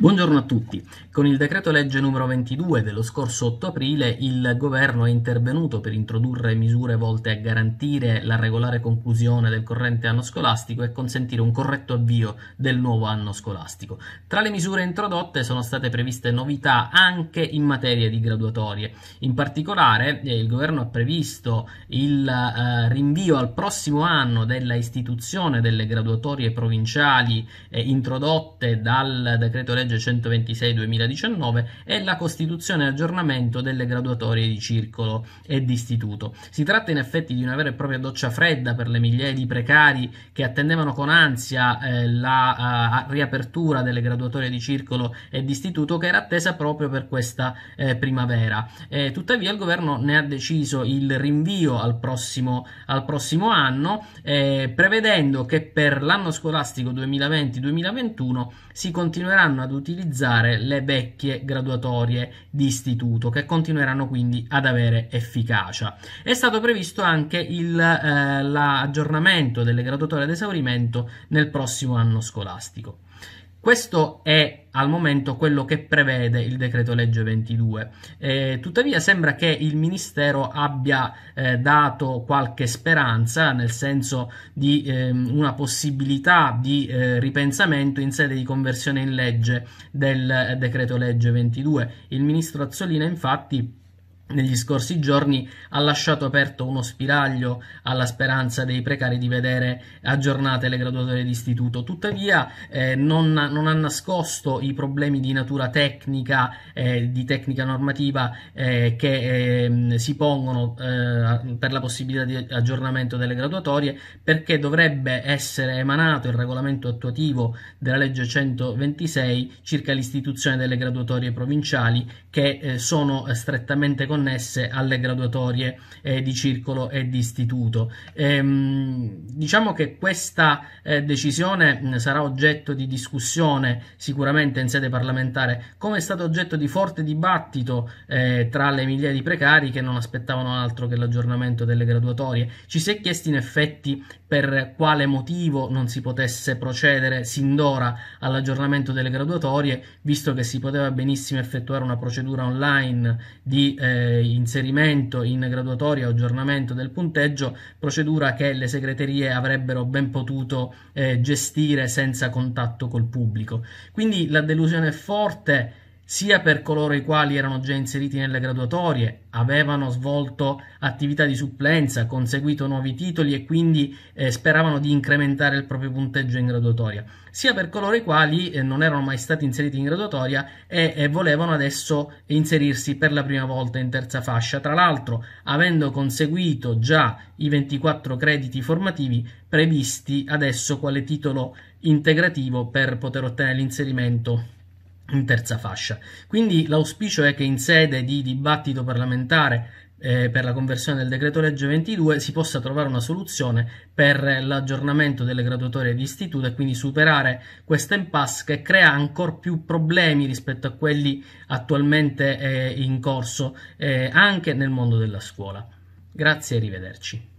Buongiorno a tutti. Con il decreto legge numero 22 dello scorso 8 aprile il governo è intervenuto per introdurre misure volte a garantire la regolare conclusione del corrente anno scolastico e consentire un corretto avvio del nuovo anno scolastico. Tra le misure introdotte sono state previste novità anche in materia di graduatorie. In particolare eh, il governo ha previsto il eh, rinvio al prossimo anno della istituzione delle graduatorie provinciali eh, introdotte dal decreto legge legge 126-2019 e la costituzione e aggiornamento delle graduatorie di circolo e di istituto. Si tratta in effetti di una vera e propria doccia fredda per le migliaia di precari che attendevano con ansia eh, la uh, riapertura delle graduatorie di circolo e di istituto che era attesa proprio per questa eh, primavera. Eh, tuttavia il governo ne ha deciso il rinvio al prossimo, al prossimo anno, eh, prevedendo che per l'anno scolastico 2020-2021 si continueranno ad utilizzare le vecchie graduatorie di istituto che continueranno quindi ad avere efficacia. È stato previsto anche eh, l'aggiornamento delle graduatorie ad esaurimento nel prossimo anno scolastico. Questo è al momento quello che prevede il decreto legge 22. Eh, tuttavia sembra che il Ministero abbia eh, dato qualche speranza, nel senso di eh, una possibilità di eh, ripensamento in sede di conversione in legge del eh, decreto legge 22. Il ministro Azzolina infatti negli scorsi giorni ha lasciato aperto uno spiraglio alla speranza dei precari di vedere aggiornate le graduatorie di istituto. Tuttavia eh, non, non, ha nascosto i problemi di natura tecnica, eh, di tecnica normativa eh, che ehm, si pongono eh, per la possibilità di aggiornamento delle graduatorie perché dovrebbe essere emanato il regolamento attuativo della legge 126 circa l'istituzione delle graduatorie provinciali che eh, sono strettamente connesse connesse alle graduatorie eh, di circolo e di istituto. Ehm, diciamo che questa eh, decisione sarà oggetto di discussione sicuramente in sede parlamentare, come è stato oggetto di forte dibattito eh, tra le migliaia di precari che non aspettavano altro che l'aggiornamento delle graduatorie. Ci si è chiesti in effetti per quale motivo non si potesse procedere sin d'ora all'aggiornamento delle graduatorie, visto che si poteva benissimo effettuare una procedura online di eh, eh, inserimento in graduatoria o aggiornamento del punteggio, procedura che le segreterie avrebbero ben potuto eh, gestire senza contatto col pubblico. Quindi la delusione è forte sia per coloro i quali erano già inseriti nelle graduatorie, avevano svolto attività di supplenza, conseguito nuovi titoli e quindi eh, speravano di incrementare il proprio punteggio in graduatoria, sia per coloro i quali eh, non erano mai stati inseriti in graduatoria e, e volevano adesso inserirsi per la prima volta in terza fascia, tra l'altro avendo conseguito già i 24 crediti formativi previsti adesso quale titolo integrativo per poter ottenere l'inserimento in terza fascia. Quindi l'auspicio è che in sede di dibattito parlamentare eh, per la conversione del decreto legge 22 si possa trovare una soluzione per l'aggiornamento delle graduatorie di istituto e quindi superare questa impasse che crea ancora più problemi rispetto a quelli attualmente eh, in corso eh, anche nel mondo della scuola. Grazie e arrivederci.